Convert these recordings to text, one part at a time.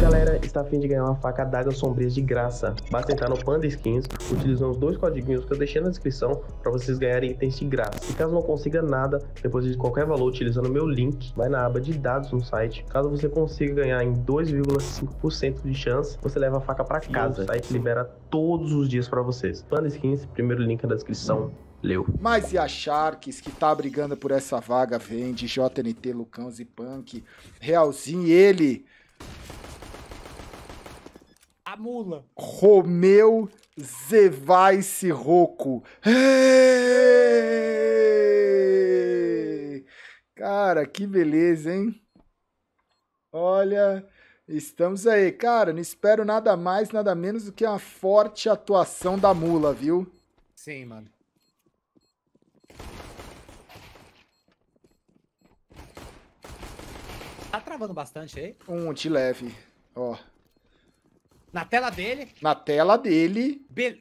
galera está a fim de ganhar uma faca d'água sombrias de graça, basta entrar no Panda Skins utilizando os dois codiguinhos que eu deixei na descrição para vocês ganharem itens de graça. E caso não consiga nada, depois de qualquer valor utilizando o meu link, vai na aba de dados no site. Caso você consiga ganhar em 2,5% de chance, você leva a faca para casa. O site libera todos os dias para vocês. Panda Skins, primeiro link na descrição. Leu. Mas e a Sharks, que tá brigando por essa vaga, vende JNT, Lucão, Zipunk, Realzinho, ele a mula. Romeu Zevai roco. Cara, que beleza, hein? Olha, estamos aí. Cara, não espero nada mais, nada menos do que uma forte atuação da mula, viu? Sim, mano. Tá travando bastante aí? Um de leve, ó. Na tela dele? Na tela dele. Be...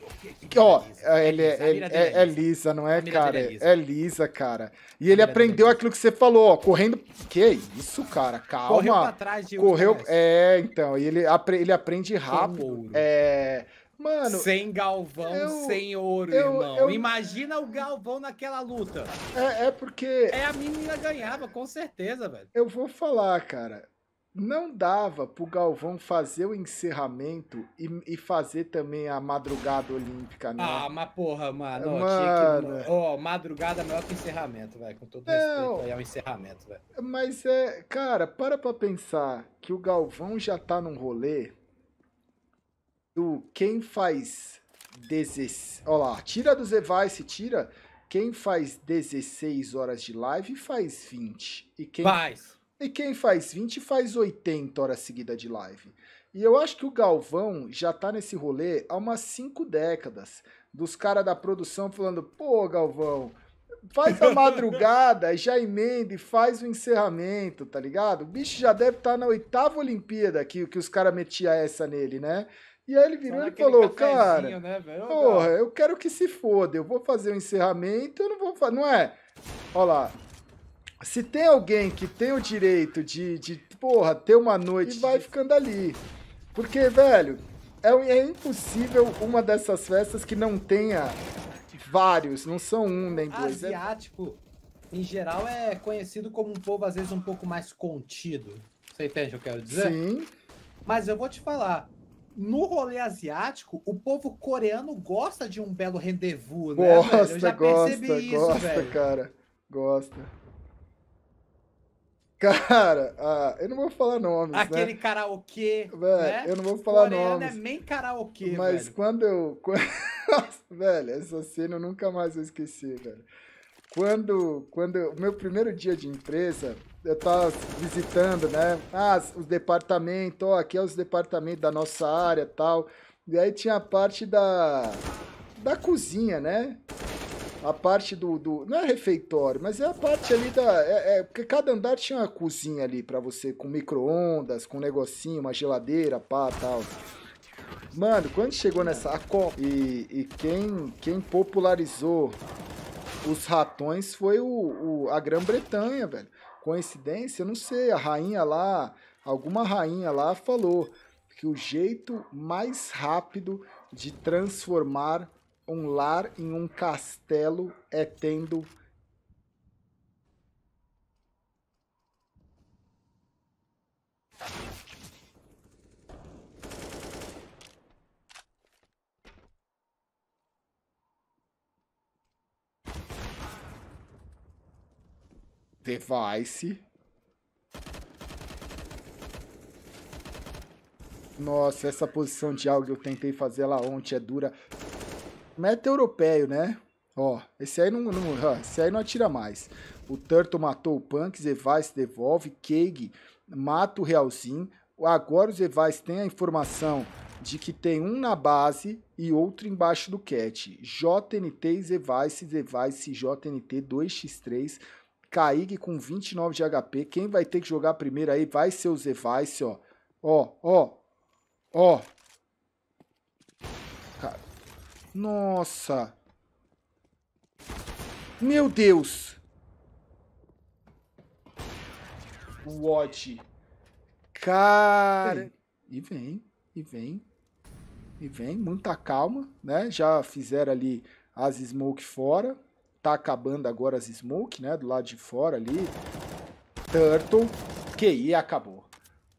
Que ó, ele é, é, é, é, lisa, não é, cara? É lisa. é lisa. cara. E ele aprendeu aquilo que você falou, ó, correndo. Que isso, cara? Calma. Correu pra trás de Correu. É, então. E ele, ele aprende rápido. É. Mano. Sem Galvão, eu, sem ouro, eu, irmão. Eu... Imagina o Galvão naquela luta. É, é porque. É, a menina ganhava, com certeza, velho. Eu vou falar, cara não dava pro Galvão fazer o encerramento e, e fazer também a madrugada olímpica, né? Ah, mas porra, mano. mano... oh, madrugada é melhor que encerramento, velho. Com todo não, respeito aí ao encerramento, velho. Mas é, cara, para pra pensar que o Galvão já tá num rolê do quem faz 16. Olha lá, tira do Zevice, tira. Quem faz 16 horas de live faz 20. E quem. Faz e quem faz 20 faz 80 horas seguidas de live. E eu acho que o Galvão já tá nesse rolê há umas 5 décadas. Dos caras da produção falando, pô, Galvão, faz a madrugada, já emenda e faz o encerramento, tá ligado? O bicho já deve estar tá na oitava Olimpíada que, que os caras metiam essa nele, né? E aí ele virou e falou, cara, né, porra, eu quero que se foda, eu vou fazer o encerramento, eu não vou fazer, não é? Olha lá, se tem alguém que tem o direito de, de porra, ter uma noite e vai ficando ali. Porque, velho, é, é impossível uma dessas festas que não tenha vários, não são um nem dois. Né? Asiático, em geral, é conhecido como um povo, às vezes, um pouco mais contido. Você entende o que eu quero dizer? Sim. Mas eu vou te falar, no rolê asiático, o povo coreano gosta de um belo rendezvous, né? Gosta, velho? Eu já gosta, percebi isso, gosta, velho. cara. Gosta. Cara, ah, eu não vou falar nomes, né? Aquele né? karaokê, velho, né? Eu não vou falar Coreano é nomes. é nem karaokê, Mas velho. quando eu... velho, essa cena eu nunca mais vou esquecer, velho. Quando, quando eu, meu primeiro dia de empresa, eu tava visitando, né? Ah, os departamentos, ó, aqui é os departamentos da nossa área, tal. E aí tinha a parte da da cozinha, né? a parte do, do, Não é refeitório, mas é a parte ali da. É, é porque cada andar tinha uma cozinha ali para você, com microondas com um negocinho, uma geladeira, pá tal. Mano, quando chegou nessa. A Copa, e, e quem, quem popularizou os ratões foi o, o a Grã-Bretanha, velho. Coincidência? Não sei. A rainha lá, alguma rainha lá falou que o jeito mais rápido de transformar um lar em um castelo é tendo device. Nossa, essa posição de algo eu tentei fazer ela ontem, é dura meta europeu né? Ó, esse aí não, não ó, esse aí não atira mais. O Turtle matou o Punk, Evais devolve, Cage mata o Realzinho. Agora os Evais têm a informação de que tem um na base e outro embaixo do cat. JNT e Zevice, Zevice JNT 2x3. Caig com 29 de HP. Quem vai ter que jogar primeiro aí vai ser o Zevice, ó. Ó, ó. Ó. Nossa. Meu Deus. What? Cara... E vem, e vem. E vem, muita calma, né? Já fizeram ali as smoke fora. Tá acabando agora as smoke, né? Do lado de fora ali. Turtle. Que aí, acabou.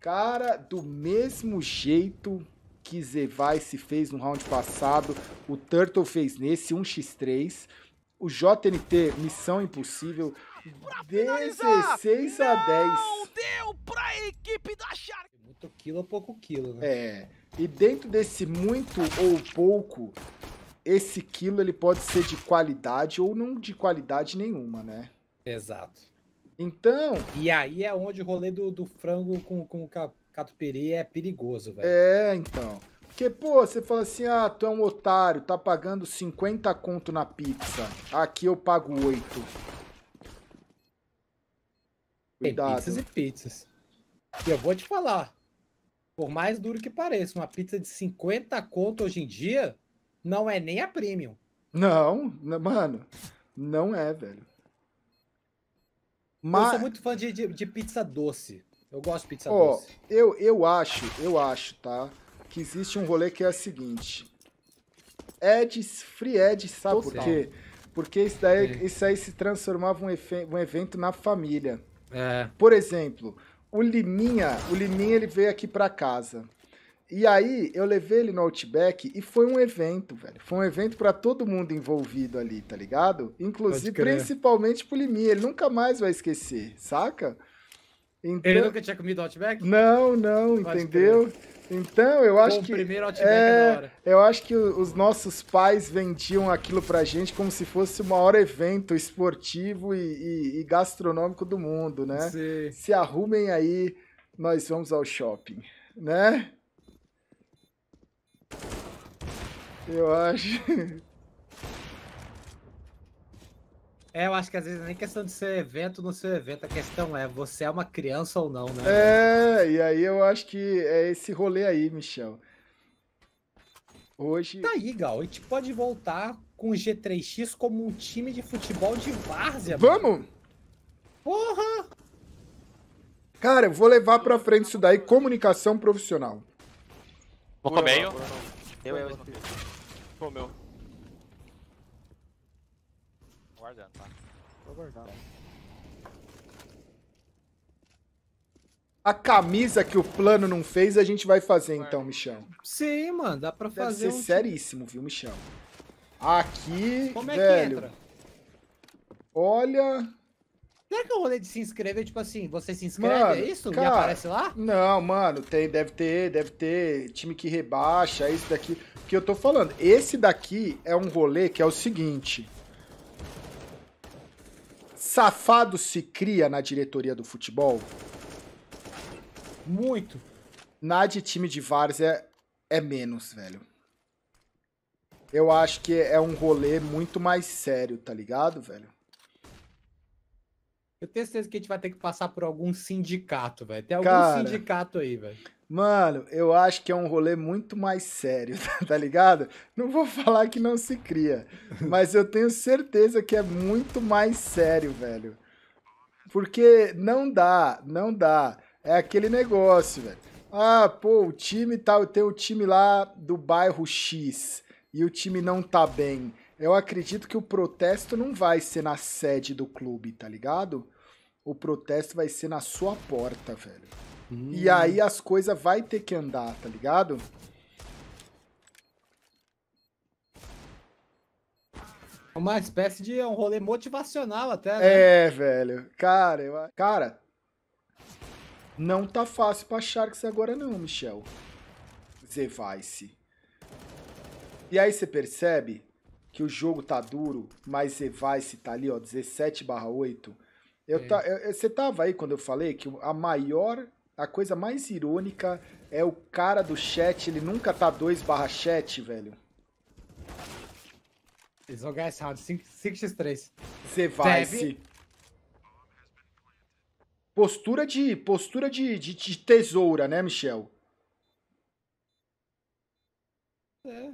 Cara, do mesmo jeito que Zevice fez no round passado, o Turtle fez nesse 1x3. O JNT, Missão Impossível, 16 a 10. Não deu pra equipe da Shark. Muito quilo pouco quilo, né? É. E dentro desse muito ou pouco, esse quilo ele pode ser de qualidade ou não de qualidade nenhuma, né? Exato. Então. E aí é onde o rolê do, do frango com, com, Catupiry é perigoso, velho. É, então. Porque, pô, você fala assim, ah, tu é um otário, tá pagando 50 conto na pizza. Aqui eu pago 8. Cuidado. Tem pizzas e pizzas. E eu vou te falar, por mais duro que pareça, uma pizza de 50 conto hoje em dia não é nem a premium. Não, mano, não é, velho. Mas... Eu sou muito fã de, de, de pizza doce. Eu gosto de pizza oh, doce. Eu, eu acho, eu acho, tá? Que existe um rolê que é o seguinte. Eds, free Eds, sabe Total. por quê? Porque isso, daí, isso aí se transformava um, um evento na família. É. Por exemplo, o Liminha, o Liminha ele veio aqui pra casa. E aí eu levei ele no Outback e foi um evento, velho. Foi um evento para todo mundo envolvido ali, tá ligado? Inclusive, principalmente pro Liminha. Ele nunca mais vai esquecer, saca? Então... Ele nunca tinha comido Outback? Não, não, Pode entendeu? Então, eu acho Bom, que. primeiro Outback é, agora. É, eu acho que os nossos pais vendiam aquilo pra gente como se fosse o maior evento esportivo e, e, e gastronômico do mundo, né? Sim. Se arrumem aí, nós vamos ao shopping, né? Eu acho. É, eu acho que às vezes nem questão de ser evento no seu evento, a questão é você é uma criança ou não, né? É, e aí eu acho que é esse rolê aí, Michel. Hoje. Tá aí, Gal, a gente pode voltar com o G3X como um time de futebol de várzea. Vamos! Mano. Porra! Cara, eu vou levar pra frente isso daí, comunicação profissional. Vou comer, eu. Eu, eu. Vou meu. guardando, tá? Tô guardando. A camisa que o plano não fez, a gente vai fazer então, Michão. Sim, mano, dá pra Deve fazer. Deve ser um... Tipo seríssimo, viu, Michão? Aqui, Como é velho. Que entra? Olha. Será que o rolê de se inscrever, tipo assim, você se inscreve, é mano, é isso? Cara, e aparece lá? Não, mano, tem, deve ter, deve ter time que rebaixa, é isso daqui. Porque eu tô falando, esse daqui é um rolê que é o seguinte. Safado se cria na diretoria do futebol? Muito. Na de time de várzea é, é menos, velho. Eu acho que é um rolê muito mais sério, tá ligado, velho? Eu tenho certeza que a gente vai ter que passar por algum sindicato, velho. Tem algum Cara, sindicato aí, velho. Mano, eu acho que é um rolê muito mais sério, tá ligado? Não vou falar que não se cria, mas eu tenho certeza que é muito mais sério, velho. Porque não dá, não dá. É aquele negócio, velho. Ah, pô, o time tá, tem o time lá do bairro X e o time não tá bem eu acredito que o protesto não vai ser na sede do clube, tá ligado? O protesto vai ser na sua porta, velho. Hum. E aí as coisas vai ter que andar, tá ligado? É uma espécie de é um rolê motivacional até, né? É, velho. Cara, eu... cara, não tá fácil pra Sharks agora não, Michel. Zevice. E aí você percebe que o jogo tá duro, mas Evice tá ali, ó, 17 barra 8. Eu é. tá, eu, você tava aí quando eu falei que a maior, a coisa mais irônica é o cara do chat, ele nunca tá 2 barra chat, velho. Eles vão ganhar esse round, 5x3. Zevice. Postura de, postura de, de, de tesoura, né, Michel? É.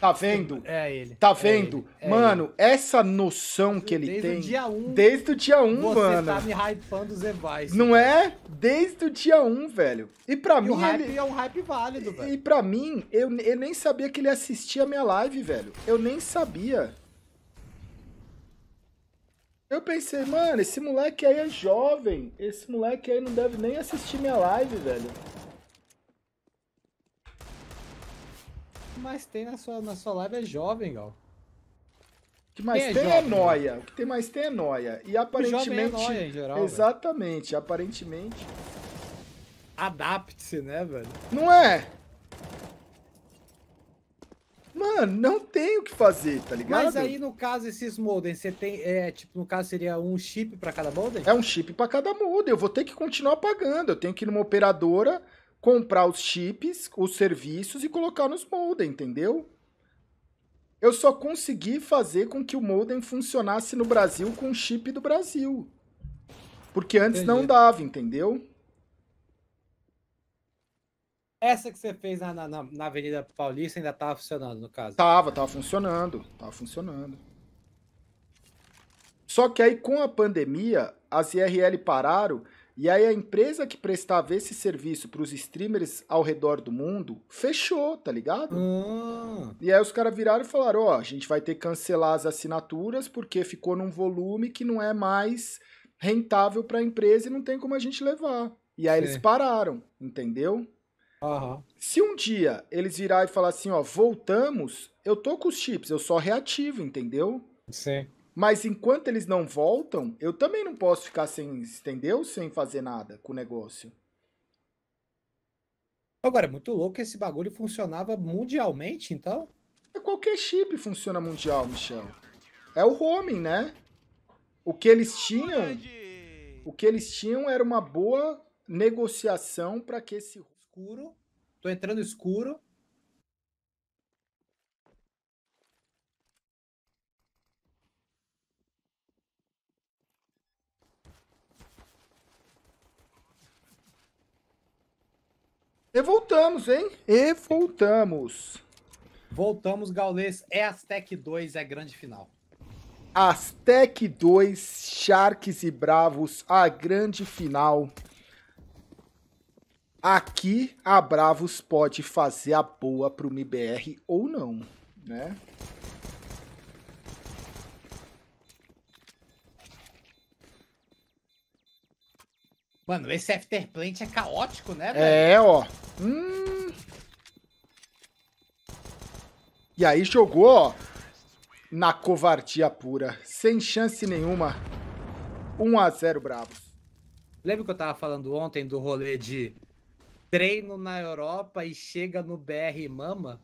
Tá vendo? É ele. Tá vendo? É ele, é mano, ele. essa noção que ele desde tem. Desde o dia 1. Desde o dia 1, você mano. Você tá me hypando os Evais. Não é? Desde o dia 1, velho. E pra e mim. O hype ele... é um hype válido, velho. E pra mim, eu, eu nem sabia que ele assistia a minha live, velho. Eu nem sabia. Eu pensei, mano, esse moleque aí é jovem. Esse moleque aí não deve nem assistir minha live, velho. que mais tem na sua, na sua live é jovem, Gal. O que mais tem, é tem é, jovem, é noia. Né? O que tem mais tem é noia. E aparentemente. é noia, em geral, exatamente, velho. aparentemente. Adapte-se, né, velho? Não é? Mano, não tem o que fazer, tá ligado? Mas aí, no caso, esses modems, você tem, é, tipo, no caso seria um chip para cada modem? É um chip para cada modem, eu vou ter que continuar pagando, eu tenho que ir numa operadora comprar os chips, os serviços e colocar nos modem, entendeu? Eu só consegui fazer com que o modem funcionasse no Brasil com o chip do Brasil. Porque antes Entendi. não dava, entendeu? Essa que você fez na, na, na Avenida Paulista ainda estava funcionando, no caso? Tava, tava funcionando. Tava funcionando. Só que aí com a pandemia, as IRL pararam e aí a empresa que prestava esse serviço para os streamers ao redor do mundo fechou, tá ligado? Hum. E aí os caras viraram e falaram: ó, oh, a gente vai ter que cancelar as assinaturas porque ficou num volume que não é mais rentável para a empresa e não tem como a gente levar. E aí Sim. eles pararam, entendeu? Uhum. Se um dia eles virar e falar assim, ó, voltamos, eu tô com os chips, eu só reativo, entendeu? Sim. Mas enquanto eles não voltam, eu também não posso ficar sem, entendeu? Sem fazer nada com o negócio. Agora, é muito louco esse bagulho funcionava mundialmente, então? É, qualquer chip funciona mundial, Michel. É o homing, né? O que eles tinham, o que eles tinham era uma boa negociação para que esse escuro, tô entrando escuro, E voltamos, hein? E voltamos. Voltamos, Gaules. É Aztec 2, é grande final. Aztec 2, Sharks e Bravos, a grande final. Aqui a Bravos pode fazer a boa para o MBR ou não, né? Mano, esse afterplant é caótico, né, velho? É, ó. Hum. E aí jogou, ó, na covardia pura, sem chance nenhuma. 1 a 0 Bravos. Lembra que eu tava falando ontem do rolê de treino na Europa e chega no BR e mama?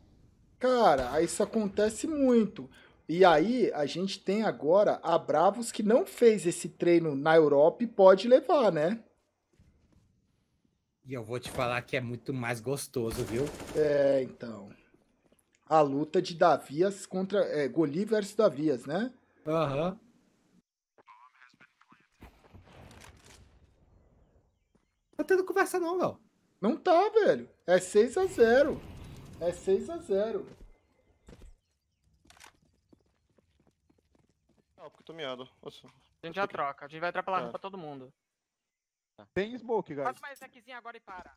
Cara, isso acontece muito. E aí, a gente tem agora a Bravos que não fez esse treino na Europa e pode levar, né? E eu vou te falar que é muito mais gostoso, viu? É, então. A luta de Davias contra. É, Goli versus Davias, né? Aham. Uhum. Tá tendo conversa não, Léo. Não tá, velho. É 6 x 0 É 6 x 0 Não, porque eu tô miado. Nossa. A gente já troca. A gente vai atrapalhar é. pra todo mundo. Tá. Tem smoke, guys. Faça mais stackzinho agora e para.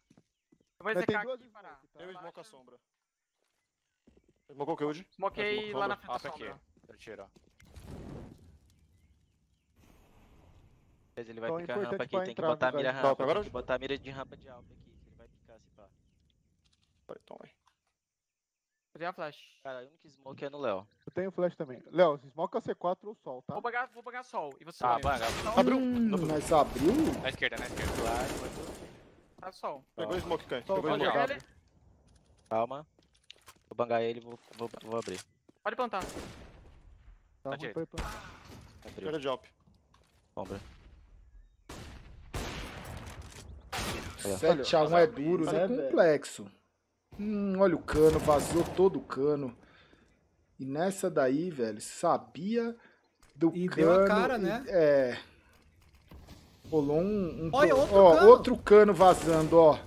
Eu vou zecar aqui e parar. Tá? Eu smoke a sombra. Smocou o que hoje? Smokei lá na frente da sombra. Aqui. Pra tirar. Ele vai então é picar a rampa aqui, tem que botar a mira rampa, agora... tem que botar a mira de rampa de alta aqui, ele vai picar se pá. Então, aí. Eu pegar flash. Cara, o único smoke é no Léo. Eu tenho flash também. Léo, smoke é C4 ou sol, tá? Vou pagar, vou pagar sol. E você? Tá, ah, paga. Abriu. Hum, mas abriu? Na esquerda, na esquerda. Tá sol. Pegou o smoke, Kant. Pegou o smoke. Calma. Vou bangar ele, vou, vou, vou abrir. Pode plantar. Tá, tá pra plantar. Esquerda de op. Sombra. 7 é duro, né? É complexo. Hum, olha o cano, vazou todo o cano. E nessa daí, velho, sabia do e cano. Deu a cara, né? É. Rolou um. um olha, outro, ó, cano. outro cano vazando, ó.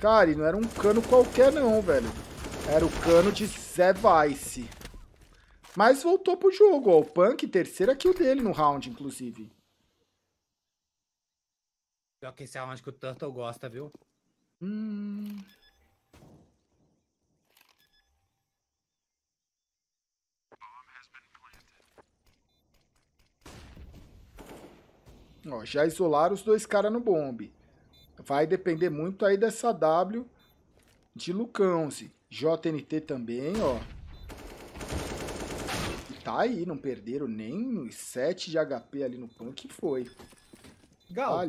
Cara, e não era um cano qualquer, não, velho. Era o cano de Zé Vice. Mas voltou pro jogo, ó. O Punk, terceira kill dele no round, inclusive. Pior que esse é round que o Turtle gosta, viu? Hum. Ó, já isolaram os dois caras no bombe. Vai depender muito aí dessa W de Lucãozi. JNT também, ó. tá aí, não perderam nem 7 de HP ali no punk foi. Gal,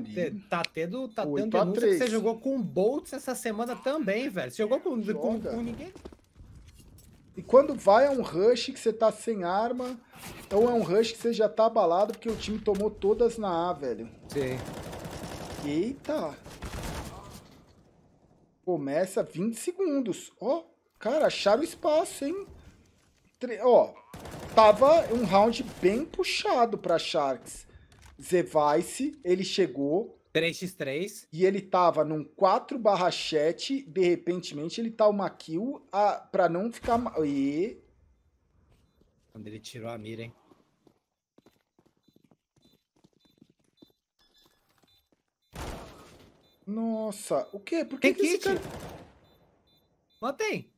tá, tá tendo, tá tendo denúncia que você jogou com o Boltz essa semana também, velho. Você jogou com, com, com ninguém... E quando vai, é um rush que você tá sem arma, ou é um rush que você já tá abalado porque o time tomou todas na A, velho. Sim. Eita! Começa 20 segundos. Ó, oh, cara, acharam espaço, hein? Tre... Ó, tava um round bem puxado pra Sharks. Zevice, ele chegou, 3x3. E ele tava num 4 barra 7, de repente ele tá uma kill a, pra não ficar... E... Quando ele tirou a mira, hein? Nossa, o quê? Por que, tem que kit? Cara... Mantém.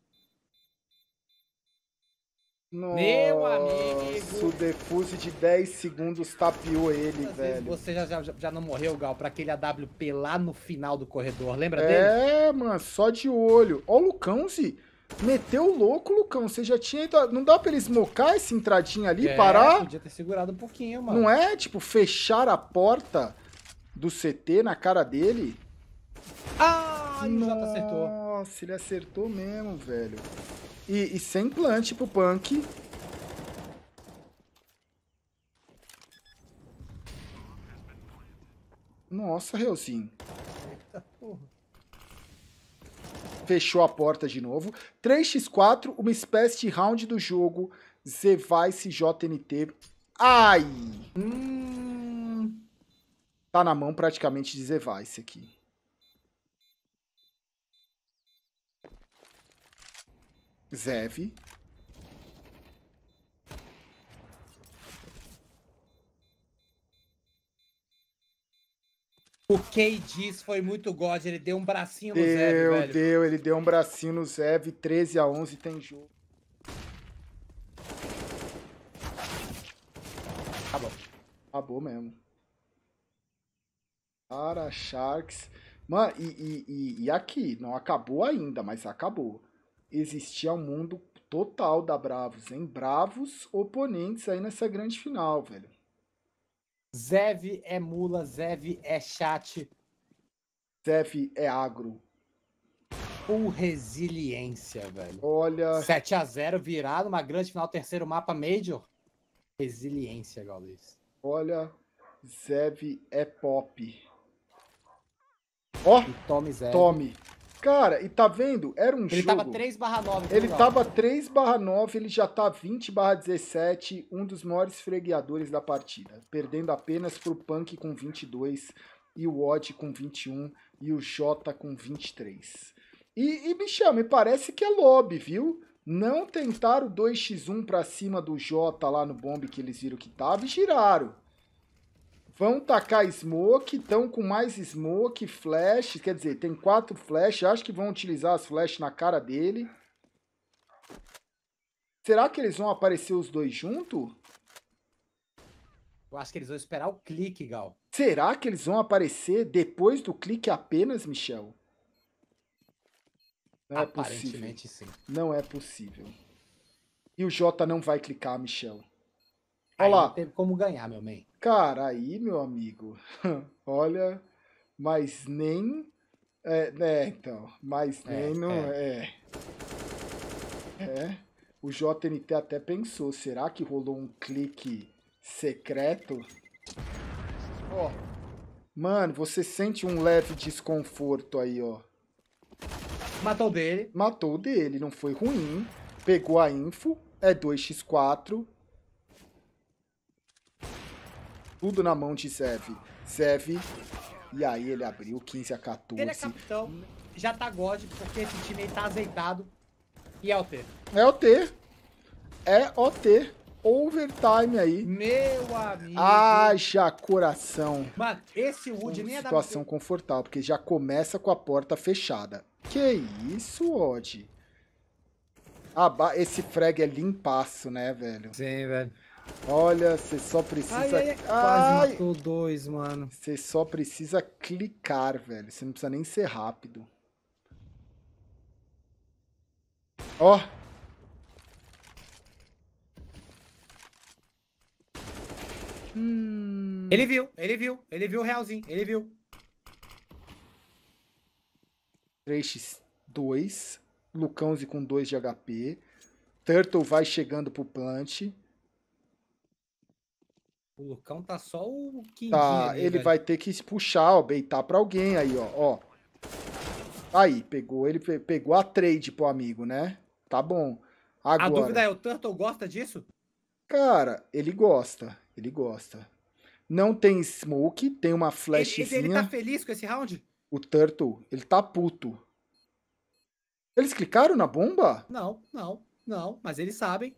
Meu amigo! O defuse de 10 segundos tapiou ele, Às velho. Você já, já, já não morreu, Gal, pra aquele AWP lá no final do corredor, lembra é, dele? É, mano, só de olho. Ó o Lucão, se meteu o louco, Lucão. Você já tinha ido... Não dá pra ele smocar esse entradinho ali, é, parar? podia ter segurado um pouquinho, mano. Não é? Tipo, fechar a porta do CT na cara dele? Ah! Caralho, Nossa, o acertou. Nossa, ele acertou mesmo, velho. E, e sem plant pro punk. Nossa, Reuzinho. Eita porra fechou a porta de novo. 3x4, uma espécie de round do jogo. Zevice JNT. Ai! Hum. Tá na mão praticamente de Zevice aqui. Zev. O Key diz foi muito god, ele deu um bracinho no Zev, velho. Deu, ele deu um bracinho no Zev, 13 a 11 tem jogo. Acabou. Acabou mesmo. Para Sharks. Mano, e, e, e, e aqui, não acabou ainda, mas acabou existia um mundo total da Bravos, hein? Bravos oponentes aí nessa grande final, velho. Zev é mula, Zev é chat. Zev é agro. Full resiliência, velho. Olha. 7 a 0 virado, uma grande final, terceiro mapa Major. Resiliência, Gaules. Olha, Zev é pop. Ó, oh, tome, Zev. tome. Cara, e tá vendo? Era um ele jogo. Tá tava 3 9, ele tava 3 9, ele já tá 20 17, um dos maiores fregueadores da partida. Perdendo apenas pro Punk com 22, e o Odd com 21, e o Jota com 23. E, e bichão, me parece que é lobby, viu? Não tentaram 2x1 pra cima do Jota lá no bombe que eles viram que tava e giraram. Vão tacar smoke, estão com mais smoke, flash, quer dizer, tem quatro flash, acho que vão utilizar as flash na cara dele. Será que eles vão aparecer os dois junto? Eu acho que eles vão esperar o clique, Gal. Será que eles vão aparecer depois do clique apenas, Michel? Não é Aparentemente possível. sim. Não é possível. E o Jota não vai clicar, Michel. Olha lá. teve como ganhar, meu man. Cara, aí, meu amigo, olha, mas nem. É, né, então, mas é, nem não é. é. É. O JNT até pensou, será que rolou um clique secreto? Ó. Mano, você sente um leve desconforto aí, ó. Matou dele. Matou dele, não foi ruim. Pegou a info, é 2x4, tudo na mão de Sef. Sef. E aí ele abriu 15 a 14. Ele é capitão, já tá God, porque esse time aí tá azeitado. E é o T. É o T. É o T. Overtime aí. Meu amigo. Haja coração. Mano, esse Wood nem é da... Situação confortável, porque já começa com a porta fechada. Que isso, Odd? Ah, esse frag é limpasso, né, velho? Sim, velho. Olha, você só precisa... Ai, ai, ai. Quase matou dois, mano. Você só precisa clicar, velho. Você não precisa nem ser rápido. Ó. Hum. Ele viu, ele viu. Ele viu o realzinho, ele viu. 3x2. Lucãozi com 2 de HP. Turtle vai chegando pro plant. O Lucão tá só o quintinho. Tá, ali, ele vai ter que se puxar, ó, beitar pra alguém aí, ó, ó. Aí, pegou, ele pe pegou a trade pro amigo, né? Tá bom. Agora, a dúvida é, o Turtle gosta disso? Cara, ele gosta, ele gosta. Não tem smoke, tem uma flashzinha. Ele, ele tá feliz com esse round? O Turtle, ele tá puto. Eles clicaram na bomba? Não, não, não, mas eles sabem.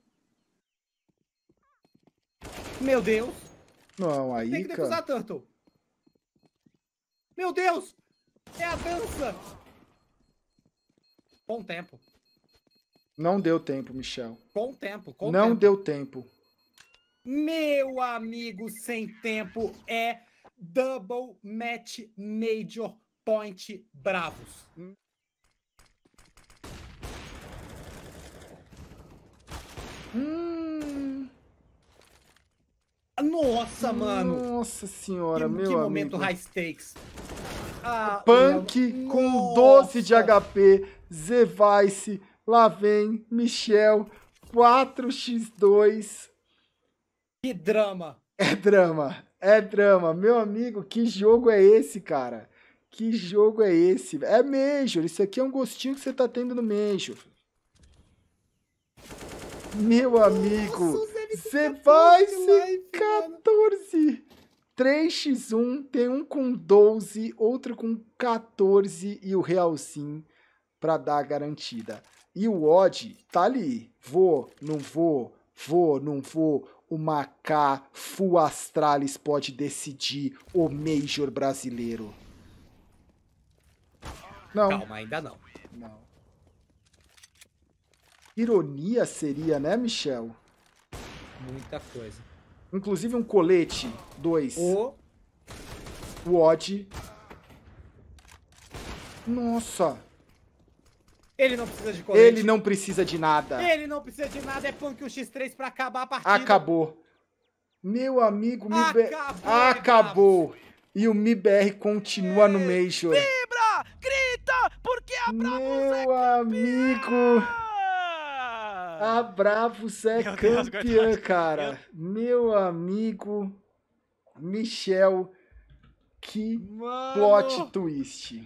Meu Deus. Não, aí. Tem que defusar cara... Turtle. Meu Deus! É a dança! Bom tempo. Não deu tempo, Michel. Com tempo, com Não tempo. deu tempo. Meu amigo, sem tempo é double match major point bravos. Hum. hum. Nossa, mano! Nossa senhora, que, meu que amigo. Que momento high stakes. Ah, Punk com Nossa. 12 de HP, Zevice, vem, Michel, 4x2. Que drama! É drama, é drama. Meu amigo, que jogo é esse, cara? Que jogo é esse? É Major, isso aqui é um gostinho que você tá tendo no Major. Meu amigo, você vai ser 14. 3x1, tem um com 12, outro com 14 e o Real Sim pra dar a garantida. E o Odd tá ali. Vou, não vou, vou, não vou. O Macá Full Astralis pode decidir o Major brasileiro. Não. Calma, ainda não. Não. Ironia seria, né, Michel? Muita coisa. Inclusive um colete, dois. O... O Odd. Nossa. Ele não precisa de colete. Ele não precisa de nada. Ele não precisa de nada, é punk o X3 pra acabar a partida. Acabou. Meu amigo, Acabou. Acabou. E o MIBR continua Ei, no Major. Vibra! Grita! Porque a Bravos é Meu é amigo! A ah, Bravos é Meu tá campeã, Deus, cara. Meu amigo Michel, que Mano. plot twist.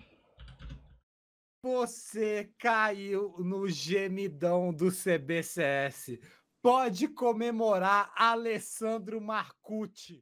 Você caiu no gemidão do CBCS. Pode comemorar Alessandro Marcucci.